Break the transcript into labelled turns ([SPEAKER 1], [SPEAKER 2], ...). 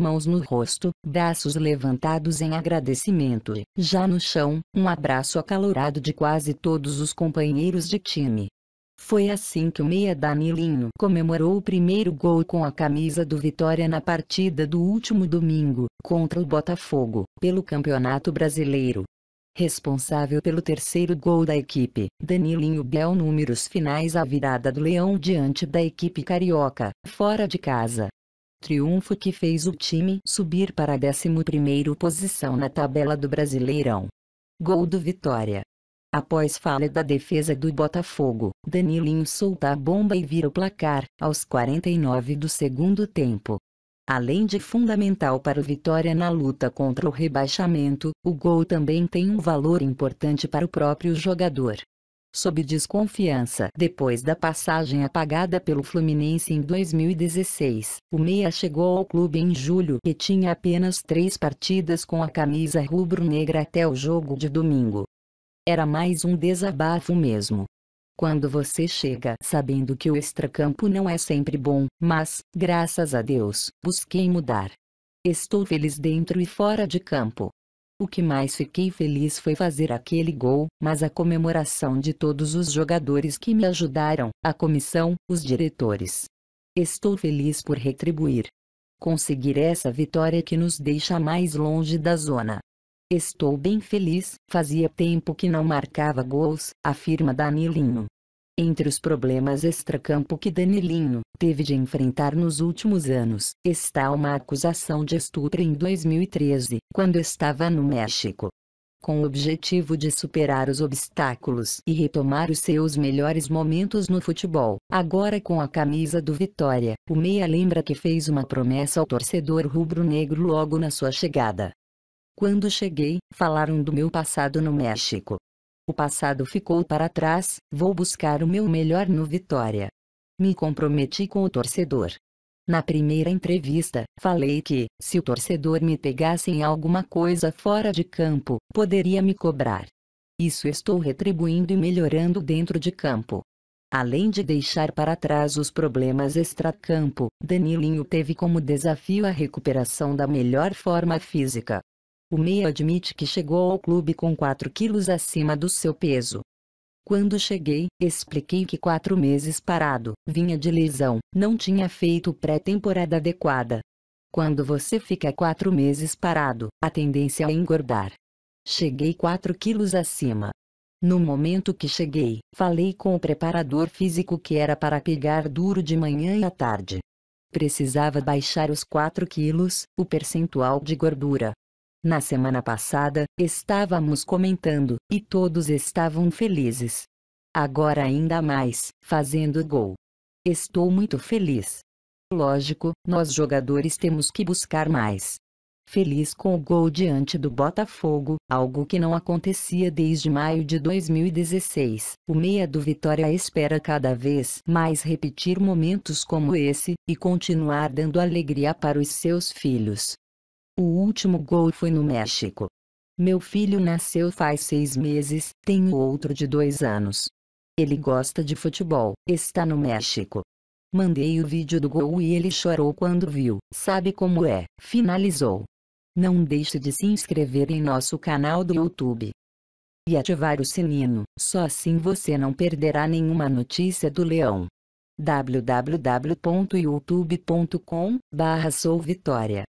[SPEAKER 1] mãos no rosto, braços levantados em agradecimento e, já no chão, um abraço acalorado de quase todos os companheiros de time. Foi assim que o meia Danilinho comemorou o primeiro gol com a camisa do Vitória na partida do último domingo, contra o Botafogo, pelo Campeonato Brasileiro. Responsável pelo terceiro gol da equipe, Danilinho deu números finais à virada do Leão diante da equipe carioca, fora de casa triunfo que fez o time subir para a 11 posição na tabela do Brasileirão. Gol do Vitória. Após falha da defesa do Botafogo, Danilinho solta a bomba e vira o placar, aos 49 do segundo tempo. Além de fundamental para o Vitória na luta contra o rebaixamento, o gol também tem um valor importante para o próprio jogador, sob desconfiança. Depois da passagem apagada pelo Fluminense em 2016, o meia chegou ao clube em julho e tinha apenas três partidas com a camisa rubro-negra até o jogo de domingo. Era mais um desabafo mesmo. Quando você chega sabendo que o extracampo não é sempre bom, mas, graças a Deus, busquei mudar. Estou feliz dentro e fora de campo. O que mais fiquei feliz foi fazer aquele gol, mas a comemoração de todos os jogadores que me ajudaram, a comissão, os diretores. Estou feliz por retribuir. Conseguir essa vitória que nos deixa mais longe da zona. Estou bem feliz, fazia tempo que não marcava gols, afirma Danilinho. Entre os problemas extracampo que Danilinho teve de enfrentar nos últimos anos, está uma acusação de estupro em 2013, quando estava no México. Com o objetivo de superar os obstáculos e retomar os seus melhores momentos no futebol, agora com a camisa do Vitória, o Meia lembra que fez uma promessa ao torcedor rubro-negro logo na sua chegada. Quando cheguei, falaram do meu passado no México. O passado ficou para trás, vou buscar o meu melhor no Vitória. Me comprometi com o torcedor. Na primeira entrevista, falei que, se o torcedor me pegasse em alguma coisa fora de campo, poderia me cobrar. Isso estou retribuindo e melhorando dentro de campo. Além de deixar para trás os problemas extracampo, Danilinho teve como desafio a recuperação da melhor forma física. O meia admite que chegou ao clube com 4 quilos acima do seu peso. Quando cheguei, expliquei que quatro meses parado, vinha de lesão, não tinha feito pré-temporada adequada. Quando você fica quatro meses parado, a tendência é engordar. Cheguei 4 quilos acima. No momento que cheguei, falei com o preparador físico que era para pegar duro de manhã e à tarde. Precisava baixar os 4 quilos, o percentual de gordura, na semana passada, estávamos comentando, e todos estavam felizes. Agora ainda mais, fazendo gol. Estou muito feliz. Lógico, nós jogadores temos que buscar mais. Feliz com o gol diante do Botafogo, algo que não acontecia desde maio de 2016. O meia do Vitória espera cada vez mais repetir momentos como esse, e continuar dando alegria para os seus filhos. O último gol foi no México. Meu filho nasceu faz seis meses, tenho outro de dois anos. Ele gosta de futebol, está no México. Mandei o vídeo do gol e ele chorou quando viu, sabe como é, finalizou. Não deixe de se inscrever em nosso canal do YouTube. E ativar o sininho, só assim você não perderá nenhuma notícia do Leão. www.youtube.com/souvitória